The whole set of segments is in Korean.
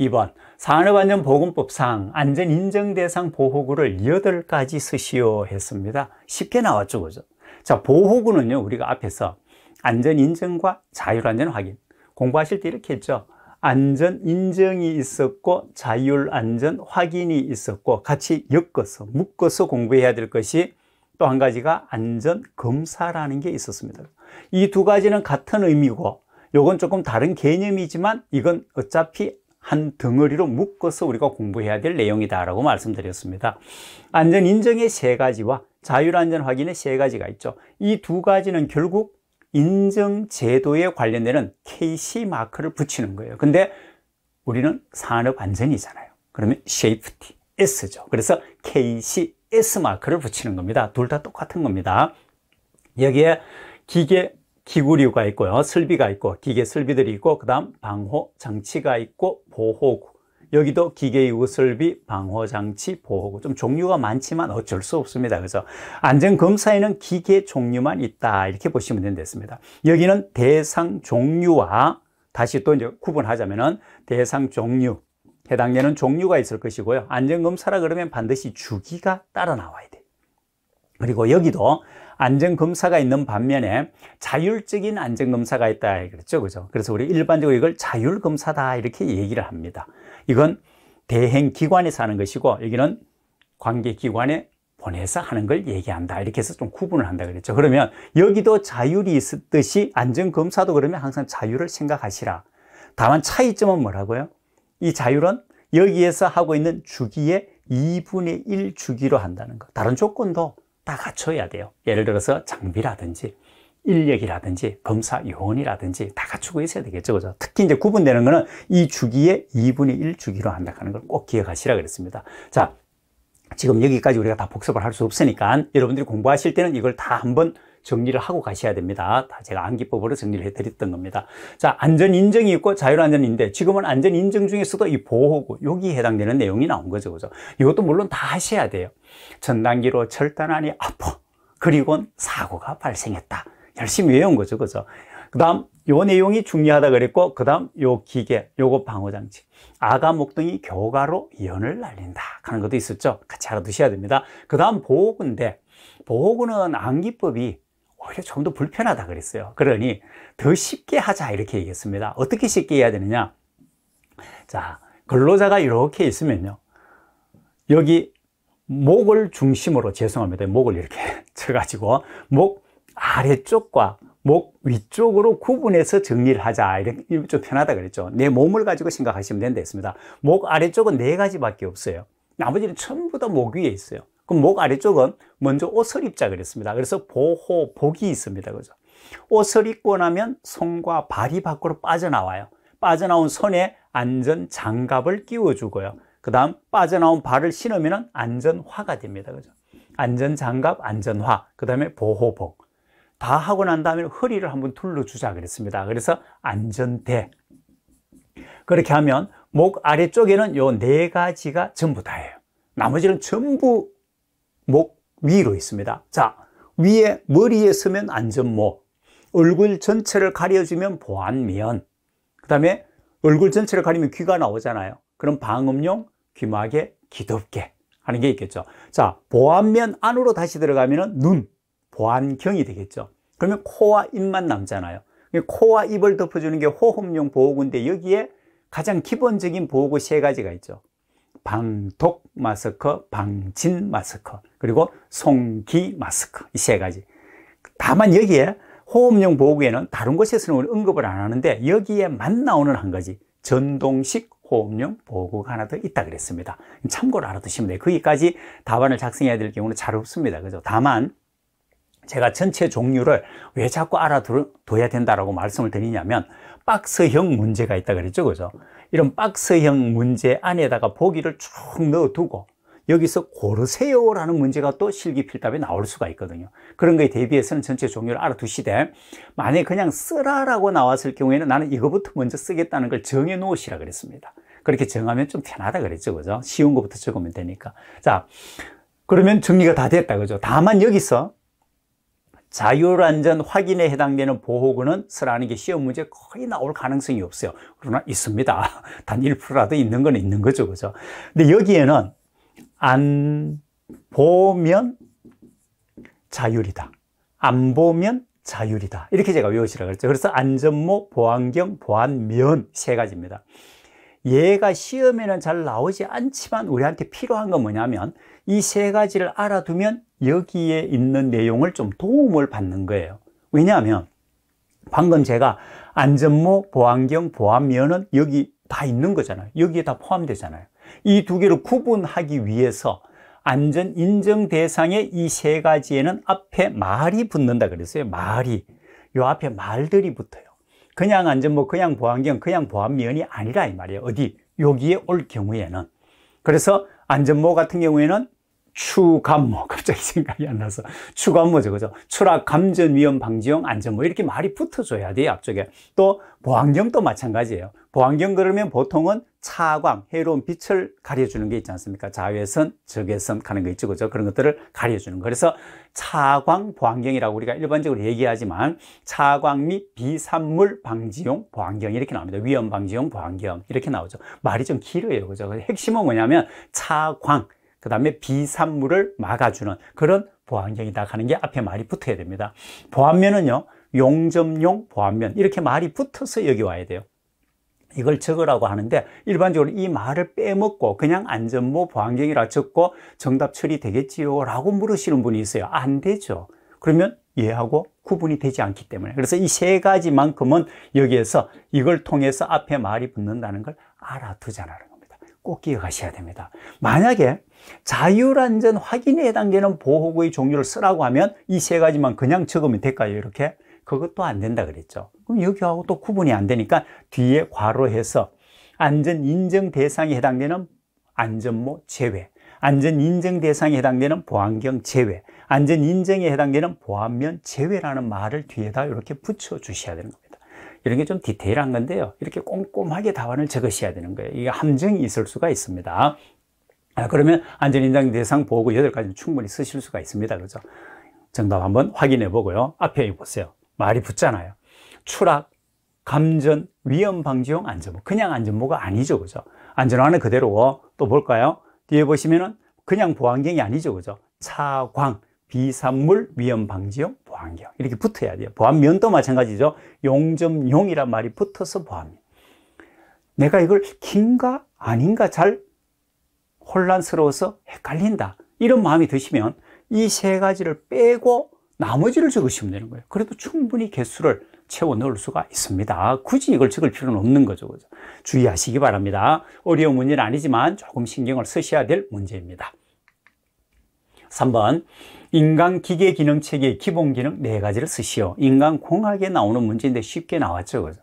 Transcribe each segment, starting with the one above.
2번 산업안전보건법상 안전인증대상 보호구를 8가지 쓰시오 했습니다 쉽게 나왔죠 그죠 자 보호구는요 우리가 앞에서 안전인증과 자율안전 확인 공부하실 때 이렇게 했죠 안전인증이 있었고 자율안전 확인이 있었고 같이 엮어서 묶어서 공부해야 될 것이 또 한 가지가 안전검사라는 게 있었습니다 이 두 가지는 같은 의미고 요건 조금 다른 개념이지만 이건 어차피 한 덩어리로 묶어서 우리가 공부해야 될 내용이다라고 말씀드렸습니다. 안전 인정의 세 가지와 자율안전 확인의 세 가지가 있죠. 이 두 가지는 결국 인증 제도에 관련되는 KC 마크를 붙이는 거예요. 근데 우리는 산업 안전이잖아요. 그러면 Safety S죠. 그래서 KC S 마크를 붙이는 겁니다. 둘 다 똑같은 겁니다. 여기에 기계 기구류가 있고요. 설비가 있고 기계 설비들이 있고 그다음 방호 장치가 있고 보호구. 여기도 기계유구 설비, 방호 장치, 보호구 좀 종류가 많지만 어쩔 수 없습니다. 그래서 안전 검사에는 기계 종류만 있다. 이렇게 보시면 된댔습니다. 여기는 대상 종류와 다시 또 이제 구분하자면은 대상 종류 해당되는 종류가 있을 것이고요. 안전 검사라 그러면 반드시 주기가 따라 나와야 돼요. 그리고 여기도 안전검사가 있는 반면에 자율적인 안전검사가 있다 그랬죠 그죠 그래서 우리 일반적으로 이걸 자율검사다 이렇게 얘기를 합니다 이건 대행기관에서 하는 것이고 여기는 관계기관에 보내서 하는 걸 얘기한다 이렇게 해서 좀 구분을 한다 그랬죠 그러면 여기도 자율이 있듯이 안전검사도 그러면 항상 자율을 생각하시라 다만 차이점은 뭐라고요? 이 자율은 여기에서 하고 있는 주기에 2분의 1 주기로 한다는 거 다른 조건도 다 갖춰야 돼요. 예를 들어서 장비라든지 인력이라든지 검사 요원이라든지 다 갖추고 있어야 되겠죠. 그죠? 특히 이제 구분되는 거는 이 주기에 2분의 1 주기로 한다 는걸 꼭 기억하시라 그랬습니다. 자, 지금 여기까지 우리가 다 복습을 할 수 없으니까 여러분들이 공부하실 때는 이걸 다 한번 정리를 하고 가셔야 됩니다. 다 제가 암기법으로 정리를 해드렸던 겁니다. 자, 안전 인증이 있고 자율안전인데 지금은 안전 인증 중에서도 이 보호구 여기에 해당되는 내용이 나온 거죠, 그죠? 이것도 물론 다 하셔야 돼요. 전단기로 절단하니 아파. 그리고 사고가 발생했다. 열심히 외운 거죠, 그죠? 그다음 요 내용이 중요하다 그랬고 그다음 요 기계 요거 방어 장치 아가 목등이 교가로 이온을 날린다 하는 것도 있었죠 같이 알아두셔야 됩니다 그다음 보호구인데 보호구는 암기법이 오히려 좀 더 불편하다 그랬어요. 그러니 더 쉽게 하자 이렇게 얘기했습니다. 어떻게 쉽게 해야 되느냐? 자, 근로자가 이렇게 있으면요. 여기 목을 중심으로 죄송합니다. 목을 이렇게 쳐가지고 목 아래쪽과 목 위쪽으로 구분해서 정리를 하자 이렇게 좀 편하다 그랬죠 내 몸을 가지고 생각하시면 된다 했습니다 목 아래쪽은 네 가지밖에 없어요 나머지는 전부 다 목 위에 있어요 그럼 목 아래쪽은 먼저 옷을 입자 그랬습니다. 그래서 보호, 복이 있습니다. 그죠? 옷을 입고 나면 손과 발이 밖으로 빠져나와요. 빠져나온 손에 안전 장갑을 끼워주고요. 그 다음 빠져나온 발을 신으면 안전화가 됩니다. 그죠? 안전 장갑, 안전화, 그 다음에 보호복. 다 하고 난 다음에 허리를 한번 둘러주자 그랬습니다. 그래서 안전대. 그렇게 하면 목 아래쪽에는 요 네 가지가 전부 다예요. 나머지는 전부 목 위로 있습니다. 자, 위에 머리에 서면 안전모, 얼굴 전체를 가려주면 보안면, 그 다음에 얼굴 전체를 가리면 귀가 나오잖아요. 그럼 방음용 귀마개기덥개 하는 게 있겠죠. 자, 보안면 안으로 다시 들어가면 눈, 보안경이 되겠죠. 그러면 코와 입만 남잖아요. 그러니까 코와 입을 덮어주는 게 호흡용 보호구인데 여기에 가장 기본적인 보호구 세 가지가 있죠. 방독 마스크, 방진 마스크, 그리고 송기 마스크 이 세 가지. 다만 여기에 호흡용 보호구에는 다른 곳에서는 언급을 안 하는데 여기에만 나오는 한 가지 전동식 호흡용 보호구가 하나 더 있다 그랬습니다. 참고로 알아두시면 돼요. 거기까지 답안을 작성해야 될 경우는 잘 없습니다. 그죠? 다만 제가 전체 종류를 왜 자꾸 알아둬야 된다라고 말씀을 드리냐면 박스형 문제가 있다 그랬죠. 그죠? 이런 박스형 문제 안에다가 보기를 쭉 넣어두고 여기서 고르세요라는 문제가 또 실기필답에 나올 수가 있거든요. 그런 거에 대비해서는 전체 종류를 알아두시되 만약에 그냥 쓰라라고 나왔을 경우에는 나는 이거부터 먼저 쓰겠다는 걸 정해 놓으시라 그랬습니다. 그렇게 정하면 좀 편하다 그랬죠. 그죠? 쉬운 것부터 적으면 되니까. 자, 그러면 정리가 다 됐다. 그죠? 다만 여기서 자율안전 확인에 해당되는 보호구는 쓰라는 게 시험 문제 거의 나올 가능성이 없어요. 그러나 있습니다. 단 1%라도 있는 건 있는 거죠. 그죠? 근데 여기에는 안 보면 자율이다. 안 보면 자율이다. 이렇게 제가 외우시라고 그랬죠. 그래서 안전모, 보안경, 보안면 세 가지입니다. 얘가 시험에는 잘 나오지 않지만 우리한테 필요한 건 뭐냐면 이 세 가지를 알아두면 여기에 있는 내용을 좀 도움을 받는 거예요 왜냐하면 방금 제가 안전모, 보안경, 보안면은 여기 다 있는 거잖아요 여기에 다 포함되잖아요 이 두 개를 구분하기 위해서 안전 인정 대상의 이 세 가지에는 앞에 말이 붙는다 그랬어요 말이 요 앞에 말들이 붙어요 그냥 안전모, 뭐 그냥 보안경, 그냥 보안면이 아니라 이 말이에요. 어디 여기에 올 경우에는 그래서 안전모 뭐 같은 경우에는 추감모 갑자기 생각이 안 나서 추감모죠 그죠 추락 감전 위험 방지용 안전 뭐 이렇게 말이 붙어줘야 돼요 앞쪽에 또 보안경도 마찬가지예요 보안경 그러면 보통은 차광 해로운 빛을 가려주는 게 있지 않습니까 자외선 적외선 가는 거 있죠 그죠 그런 것들을 가려주는 거 그래서 차광 보안경이라고 우리가 일반적으로 얘기하지만 차광 및 비산물 방지용 보안경 이렇게 나옵니다 위험 방지용 보안경 이렇게 나오죠 말이 좀 길어요 그죠 핵심은 뭐냐면 차광 그 다음에 비산물을 막아주는 그런 보안경이다 하는 게 앞에 말이 붙어야 됩니다. 보안면은요. 용접용 보안면 이렇게 말이 붙어서 여기 와야 돼요. 이걸 적으라고 하는데 일반적으로 이 말을 빼먹고 그냥 안전모 보안경이라 적고 정답 처리되겠지요 라고 물으시는 분이 있어요 안 되죠 그러면 얘하고 구분이 되지 않기 때문에 그래서 이 세 가지만큼은 여기에서 이걸 통해서 앞에 말이 붙는다는 걸알아두잖아요 꼭 기억하셔야 됩니다. 만약에 자율안전 확인에 해당되는 보호구의 종류를 쓰라고 하면 이 세 가지만 그냥 적으면 될까요? 이렇게? 그것도 안 된다 그랬죠. 그럼 여기하고 또 구분이 안 되니까 뒤에 괄호해서 안전 인증 대상에 해당되는 안전모 제외, 안전 인증 대상에 해당되는 보안경 제외, 안전 인증에 해당되는 보안면 제외라는 말을 뒤에다 이렇게 붙여 주셔야 되는 겁니다. 이런 게 좀 디테일한 건데요. 이렇게 꼼꼼하게 답안을 적으셔야 되는 거예요. 이게 함정이 있을 수가 있습니다. 아, 그러면 안전인장 대상 보고 8가지는 충분히 쓰실 수가 있습니다. 그죠? 정답 한번 확인해 보고요. 앞에 보세요. 말이 붙잖아요. 추락, 감전, 위험 방지용 안전모. 그냥 안전모가 아니죠. 그죠? 안전화는 그대로. 또 볼까요? 뒤에 보시면은 그냥 보안경이 아니죠. 그죠? 차광, 비산물 위험 방지용 보안경 이렇게 붙어야 돼요. 보안면도 마찬가지죠. 용점용이란 말이 붙어서 보안면. 내가 이걸 긴가 아닌가 잘 혼란스러워서 헷갈린다 이런 마음이 드시면 이 세 가지를 빼고 나머지를 적으시면 되는 거예요. 그래도 충분히 개수를 채워 넣을 수가 있습니다. 굳이 이걸 적을 필요는 없는 거죠. 주의하시기 바랍니다. 어려운 문제는 아니지만 조금 신경을 쓰셔야 될 문제입니다. 3번 인간 기계 기능 체계의 기본 기능 네 가지를 쓰시오. 인간 공학에 나오는 문제인데 쉽게 나왔죠. 그죠?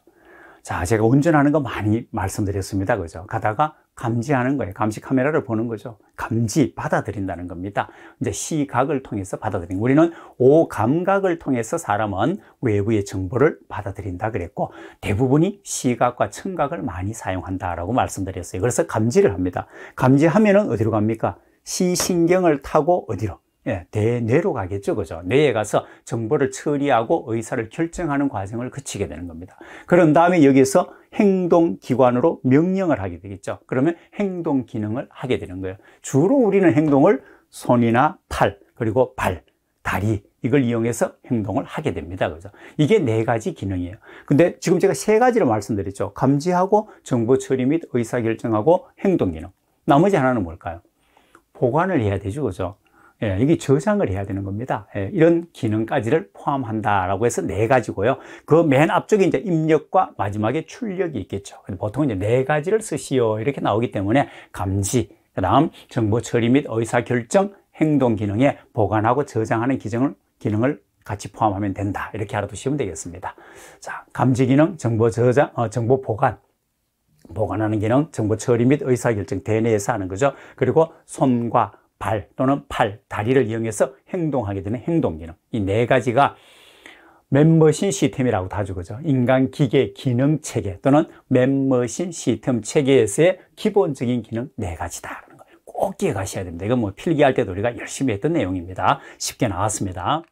자, 제가 운전하는 거 많이 말씀드렸습니다. 그죠? 가다가 감지하는 거예요. 감시 카메라를 보는 거죠. 감지, 받아들인다는 겁니다. 이제 시각을 통해서 받아들인. 우리는 오감각을 통해서 사람은 외부의 정보를 받아들인다 그랬고, 대부분이 시각과 청각을 많이 사용한다라고 말씀드렸어요. 그래서 감지를 합니다. 감지하면은 어디로 갑니까? 시신경을 타고 어디로? 예, 대뇌로 가겠죠. 그죠? 뇌에 가서 정보를 처리하고 의사를 결정하는 과정을 거치게 되는 겁니다. 그런 다음에 여기서 행동기관으로 명령을 하게 되겠죠. 그러면 행동기능을 하게 되는 거예요. 주로 우리는 행동을 손이나 팔, 그리고 발, 다리, 이걸 이용해서 행동을 하게 됩니다. 그죠? 이게 네 가지 기능이에요. 근데 지금 제가 세 가지를 말씀드렸죠. 감지하고 정보 처리 및 의사결정하고 행동 기능. 나머지 하나는 뭘까요? 보관을 해야 되죠. 그죠? 예, 여기 저장을 해야 되는 겁니다. 예, 이런 기능까지를 포함한다라고 해서 네 가지고요. 그 맨 앞쪽에 이제 입력과 마지막에 출력이 있겠죠. 보통 이제 네 가지를 쓰시오 이렇게 나오기 때문에 감지, 그다음 정보 처리 및 의사 결정 행동 기능에 보관하고 저장하는 기능을 기능을 같이 포함하면 된다. 이렇게 알아두시면 되겠습니다. 자, 감지 기능, 정보 저장, 어, 정보 보관, 보관하는 기능, 정보 처리 및 의사결정 대내에서 하는 거죠. 그리고 손과 발 또는 팔, 다리를 이용해서 행동하게 되는 행동 기능. 이 네 가지가 멤버신 시스템이라고 다주 고죠 인간 기계 기능 체계 또는 멤버신 시스템 체계에서의 기본적인 기능 네 가지다. 그런 걸꼭 기억하셔야 됩니다. 이건 뭐 필기할 때도 우리가 열심히 했던 내용입니다. 쉽게 나왔습니다.